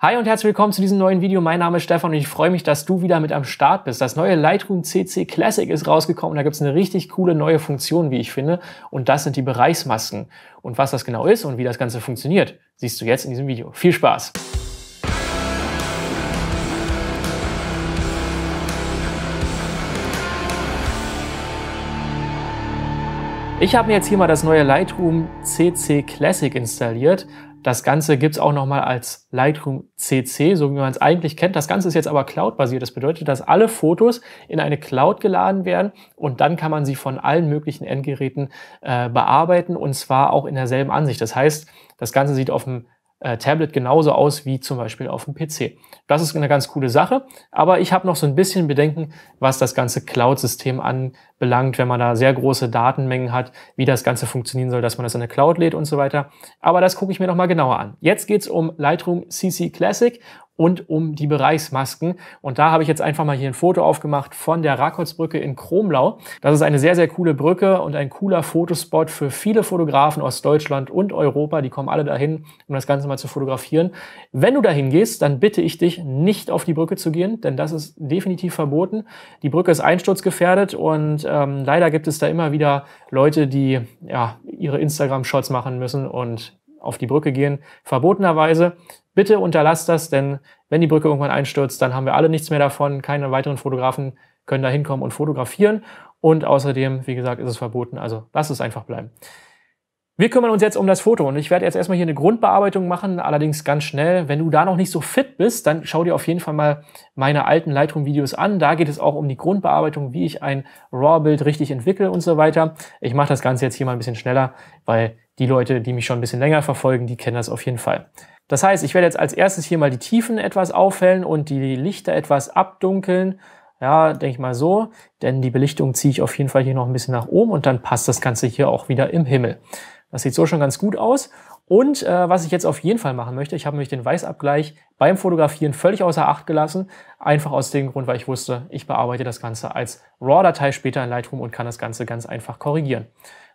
Hi und herzlich willkommen zu diesem neuen Video. Mein Name ist Stefan und ich freue mich, dass du wieder mit am Start bist. Das neue Lightroom CC Classic ist rausgekommen. Da gibt es eine richtig coole neue Funktion, wie ich finde. Und das sind die Bereichsmasken. Und was das genau ist und wie das Ganze funktioniert, siehst du jetzt in diesem Video. Viel Spaß! Ich habe mir jetzt hier mal das neue Lightroom CC Classic installiert. Das Ganze gibt's auch nochmal als Lightroom CC, so wie man es eigentlich kennt. Das Ganze ist jetzt aber Cloud-basiert. Das bedeutet, dass alle Fotos in eine Cloud geladen werden und dann kann man sie von allen möglichen Endgeräten äh, bearbeiten und zwar auch in derselben Ansicht. Das heißt, das Ganze sieht auf dem äh, Tablet genauso aus wie zum Beispiel auf dem PC. Das ist eine ganz coole Sache, aber ich habe noch so ein bisschen Bedenken, was das ganze Cloud-System anbelangt, wenn man da sehr große Datenmengen hat, wie das Ganze funktionieren soll, dass man das in der Cloud lädt und so weiter. Aber das gucke ich mir nochmal genauer an. Jetzt geht's um Lightroom CC Classic und um die Bereichsmasken. Und da habe ich jetzt einfach mal hier ein Foto aufgemacht von der Rakotsbrücke in Kromlau. Das ist eine sehr, sehr coole Brücke und ein cooler Fotospot für viele Fotografen aus Deutschland und Europa. Die kommen alle dahin, um das Ganze mal zu fotografieren. Wenn du dahin gehst, dann bitte ich dich, nicht auf die Brücke zu gehen, denn das ist definitiv verboten. Die Brücke ist einsturzgefährdet und ähm, leider gibt es da immer wieder Leute, die ja, ihre Instagram-Shots machen müssen und auf die Brücke gehen, verbotenerweise. Bitte unterlasst das, denn wenn die Brücke irgendwann einstürzt, dann haben wir alle nichts mehr davon. Keine weiteren Fotografen können da hinkommen und fotografieren. Und außerdem, wie gesagt, ist es verboten. Also lasst es einfach bleiben. Wir kümmern uns jetzt um das Foto und ich werde jetzt erstmal hier eine Grundbearbeitung machen, allerdings ganz schnell. Wenn du da noch nicht so fit bist, dann schau dir auf jeden Fall mal meine alten Lightroom-Videos an. Da geht es auch um die Grundbearbeitung, wie ich ein RAW-Bild richtig entwickle und so weiter. Ich mache das Ganze jetzt hier mal ein bisschen schneller, weil die Leute, die mich schon ein bisschen länger verfolgen, die kennen das auf jeden Fall. Das heißt, ich werde jetzt als erstes hier mal die Tiefen etwas aufhellen und die Lichter etwas abdunkeln. Ja, denke ich mal so, denn die Belichtung ziehe ich auf jeden Fall hier noch ein bisschen nach oben und dann passt das Ganze hier auch wieder im Himmel. Das sieht so schon ganz gut aus. Und äh, was ich jetzt auf jeden Fall machen möchte, ich habe nämlich den Weißabgleich beim Fotografieren völlig außer Acht gelassen. Einfach aus dem Grund, weil ich wusste, ich bearbeite das Ganze als RAW-Datei später in Lightroom und kann das Ganze ganz einfach korrigieren.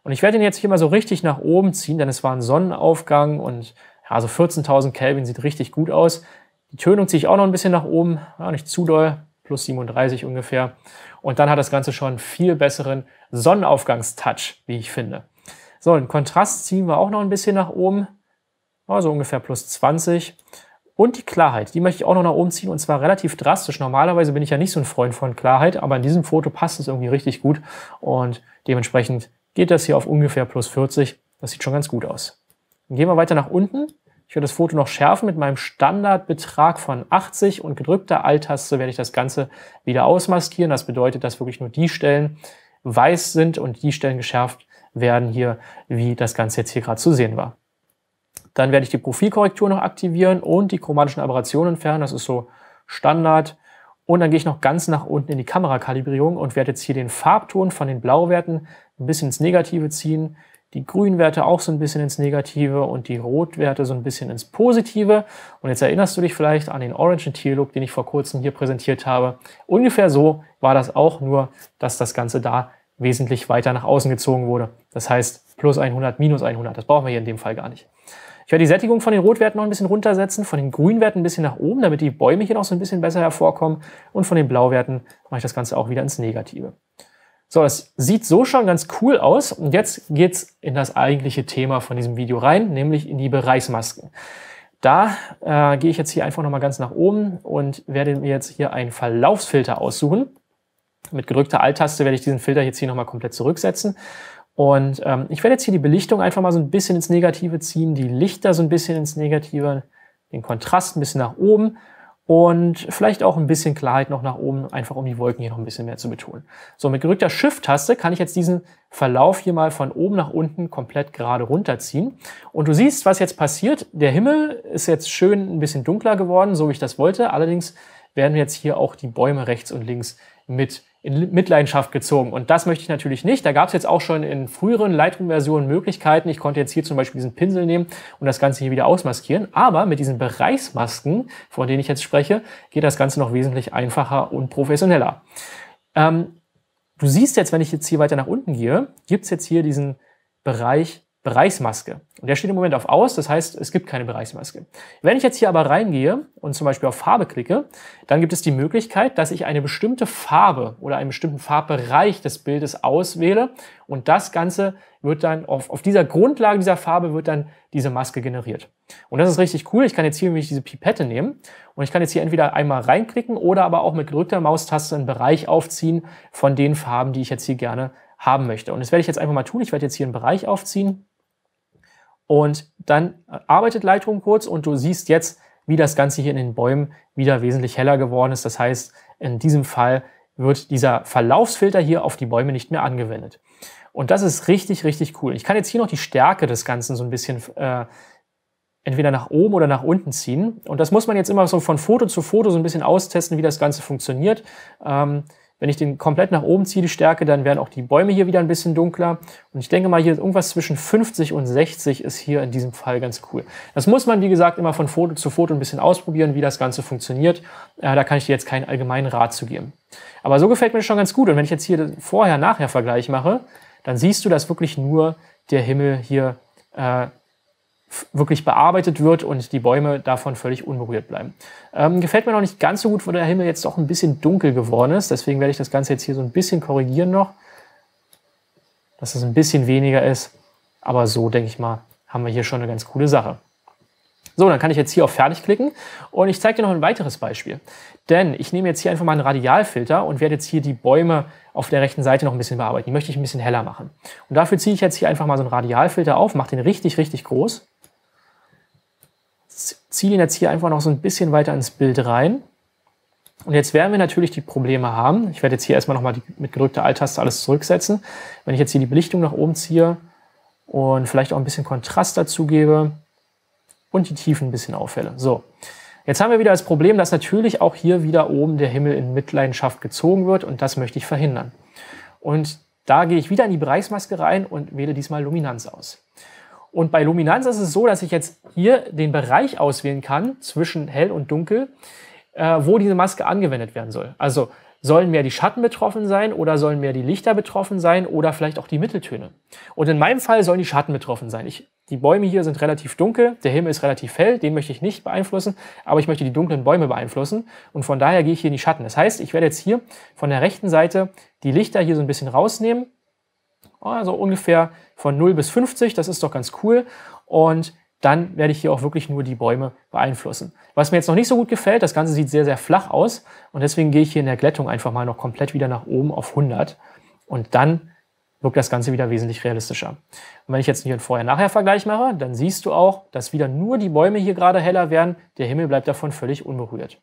Und ich werde ihn jetzt hier mal so richtig nach oben ziehen, denn es war ein Sonnenaufgang und ja, so 14.000 Kelvin sieht richtig gut aus. Die Tönung ziehe ich auch noch ein bisschen nach oben, ja, nicht zu doll, plus 37 ungefähr. Und dann hat das Ganze schon einen viel besseren Sonnenaufgangstouch, wie ich finde. So, den Kontrast ziehen wir auch noch ein bisschen nach oben. Also ungefähr plus 20. Und die Klarheit, die möchte ich auch noch nach oben ziehen und zwar relativ drastisch. Normalerweise bin ich ja nicht so ein Freund von Klarheit, aber in diesem Foto passt es irgendwie richtig gut und dementsprechend geht das hier auf ungefähr plus 40. Das sieht schon ganz gut aus. Dann gehen wir weiter nach unten. Ich werde das Foto noch schärfen mit meinem Standardbetrag von 80 und gedrückter Alt-Taste werde ich das Ganze wieder ausmaskieren. Das bedeutet, dass wirklich nur die Stellen weiß sind und die Stellen geschärft werden hier, wie das Ganze jetzt hier gerade zu sehen war. Dann werde ich die Profilkorrektur noch aktivieren und die chromatischen Aberrationen entfernen. Das ist so Standard. Und dann gehe ich noch ganz nach unten in die Kamerakalibrierung und werde jetzt hier den Farbton von den Blauwerten ein bisschen ins Negative ziehen, die Grünwerte auch so ein bisschen ins Negative und die Rotwerte so ein bisschen ins Positive. Und jetzt erinnerst du dich vielleicht an den Orange Teal Look, den ich vor kurzem hier präsentiert habe. Ungefähr so war das auch, nur dass das Ganze da wesentlich weiter nach außen gezogen wurde. Das heißt, plus 100, minus 100, das brauchen wir hier in dem Fall gar nicht. Ich werde die Sättigung von den Rotwerten noch ein bisschen runtersetzen, von den Grünwerten ein bisschen nach oben, damit die Bäume hier noch so ein bisschen besser hervorkommen. Und von den Blauwerten mache ich das Ganze auch wieder ins Negative. So, das sieht so schon ganz cool aus. Und jetzt geht's in das eigentliche Thema von diesem Video rein, nämlich in die Bereichsmasken. Da äh, gehe ich jetzt hier einfach nochmal ganz nach oben und werde mir jetzt hier einen Verlaufsfilter aussuchen mit gedrückter Alt-Taste werde ich diesen Filter jetzt hier nochmal komplett zurücksetzen. Und ähm, ich werde jetzt hier die Belichtung einfach mal so ein bisschen ins Negative ziehen, die Lichter so ein bisschen ins Negative, den Kontrast ein bisschen nach oben und vielleicht auch ein bisschen Klarheit noch nach oben, einfach um die Wolken hier noch ein bisschen mehr zu betonen. So, mit gedrückter Shift-Taste kann ich jetzt diesen Verlauf hier mal von oben nach unten komplett gerade runterziehen. Und du siehst, was jetzt passiert. Der Himmel ist jetzt schön ein bisschen dunkler geworden, so wie ich das wollte. Allerdings werden jetzt hier auch die Bäume rechts und links mit in Mitleidenschaft gezogen. Und das möchte ich natürlich nicht. Da gab es jetzt auch schon in früheren Lightroom-Versionen Möglichkeiten. Ich konnte jetzt hier zum Beispiel diesen Pinsel nehmen und das Ganze hier wieder ausmaskieren. Aber mit diesen Bereichsmasken, von denen ich jetzt spreche, geht das Ganze noch wesentlich einfacher und professioneller. Ähm, du siehst jetzt, wenn ich jetzt hier weiter nach unten gehe, gibt's jetzt hier diesen Bereich Bereichsmaske. Und der steht im Moment auf aus, das heißt, es gibt keine Bereichsmaske. Wenn ich jetzt hier aber reingehe und zum Beispiel auf Farbe klicke, dann gibt es die Möglichkeit, dass ich eine bestimmte Farbe oder einen bestimmten Farbbereich des Bildes auswähle und das Ganze wird dann auf, auf dieser Grundlage dieser Farbe wird dann diese Maske generiert. Und das ist richtig cool. Ich kann jetzt hier nämlich diese Pipette nehmen und ich kann jetzt hier entweder einmal reinklicken oder aber auch mit gedrückter Maustaste einen Bereich aufziehen von den Farben, die ich jetzt hier gerne haben möchte. Und das werde ich jetzt einfach mal tun. Ich werde jetzt hier einen Bereich aufziehen und dann arbeitet Lightroom kurz und du siehst jetzt, wie das Ganze hier in den Bäumen wieder wesentlich heller geworden ist. Das heißt, in diesem Fall wird dieser Verlaufsfilter hier auf die Bäume nicht mehr angewendet. Und das ist richtig, richtig cool. Ich kann jetzt hier noch die Stärke des Ganzen so ein bisschen äh, entweder nach oben oder nach unten ziehen. Und das muss man jetzt immer so von Foto zu Foto so ein bisschen austesten, wie das Ganze funktioniert. Ähm, wenn ich den komplett nach oben ziehe, die Stärke, dann werden auch die Bäume hier wieder ein bisschen dunkler. Und ich denke mal, hier ist irgendwas zwischen 50 und 60 ist hier in diesem Fall ganz cool. Das muss man, wie gesagt, immer von Foto zu Foto ein bisschen ausprobieren, wie das Ganze funktioniert. Äh, da kann ich dir jetzt keinen allgemeinen Rat zu geben. Aber so gefällt mir das schon ganz gut. Und wenn ich jetzt hier den vorher-nachher-Vergleich mache, dann siehst du, dass wirklich nur der Himmel hier äh, wirklich bearbeitet wird und die Bäume davon völlig unberührt bleiben. Ähm, gefällt mir noch nicht ganz so gut, wo der Himmel jetzt doch ein bisschen dunkel geworden ist. Deswegen werde ich das Ganze jetzt hier so ein bisschen korrigieren noch, dass es ein bisschen weniger ist. Aber so, denke ich mal, haben wir hier schon eine ganz coole Sache. So, dann kann ich jetzt hier auf Fertig klicken und ich zeige dir noch ein weiteres Beispiel. Denn ich nehme jetzt hier einfach mal einen Radialfilter und werde jetzt hier die Bäume auf der rechten Seite noch ein bisschen bearbeiten. Die möchte ich ein bisschen heller machen. Und dafür ziehe ich jetzt hier einfach mal so einen Radialfilter auf, mache den richtig, richtig groß ziehe ihn jetzt hier einfach noch so ein bisschen weiter ins Bild rein. Und jetzt werden wir natürlich die Probleme haben. Ich werde jetzt hier erstmal nochmal mit gedrückter Alt-Taste alles zurücksetzen. Wenn ich jetzt hier die Belichtung nach oben ziehe und vielleicht auch ein bisschen Kontrast dazu gebe und die Tiefen ein bisschen auffälle. So, jetzt haben wir wieder das Problem, dass natürlich auch hier wieder oben der Himmel in Mitleidenschaft gezogen wird und das möchte ich verhindern. Und da gehe ich wieder in die Bereichsmaske rein und wähle diesmal Luminanz aus. Und bei Luminanz ist es so, dass ich jetzt hier den Bereich auswählen kann zwischen hell und dunkel, äh, wo diese Maske angewendet werden soll. Also sollen mehr die Schatten betroffen sein oder sollen mehr die Lichter betroffen sein oder vielleicht auch die Mitteltöne. Und in meinem Fall sollen die Schatten betroffen sein. Ich, die Bäume hier sind relativ dunkel, der Himmel ist relativ hell, den möchte ich nicht beeinflussen, aber ich möchte die dunklen Bäume beeinflussen und von daher gehe ich hier in die Schatten. Das heißt, ich werde jetzt hier von der rechten Seite die Lichter hier so ein bisschen rausnehmen also ungefähr von 0 bis 50, das ist doch ganz cool. Und dann werde ich hier auch wirklich nur die Bäume beeinflussen. Was mir jetzt noch nicht so gut gefällt, das Ganze sieht sehr, sehr flach aus. Und deswegen gehe ich hier in der Glättung einfach mal noch komplett wieder nach oben auf 100. Und dann wirkt das Ganze wieder wesentlich realistischer. Und wenn ich jetzt hier einen Vorher-Nachher-Vergleich mache, dann siehst du auch, dass wieder nur die Bäume hier gerade heller werden. Der Himmel bleibt davon völlig unberührt.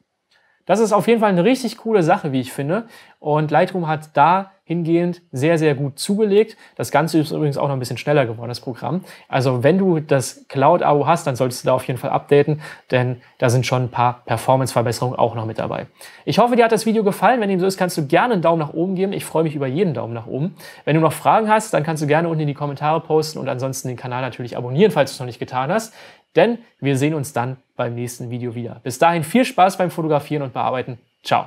Das ist auf jeden Fall eine richtig coole Sache, wie ich finde. Und Lightroom hat da hingehend sehr, sehr gut zugelegt. Das Ganze ist übrigens auch noch ein bisschen schneller geworden, das Programm. Also wenn du das Cloud-Abo hast, dann solltest du da auf jeden Fall updaten, denn da sind schon ein paar Performance-Verbesserungen auch noch mit dabei. Ich hoffe, dir hat das Video gefallen. Wenn dem so ist, kannst du gerne einen Daumen nach oben geben. Ich freue mich über jeden Daumen nach oben. Wenn du noch Fragen hast, dann kannst du gerne unten in die Kommentare posten und ansonsten den Kanal natürlich abonnieren, falls du es noch nicht getan hast. Denn wir sehen uns dann beim nächsten Video wieder. Bis dahin viel Spaß beim Fotografieren und Bearbeiten. Ciao.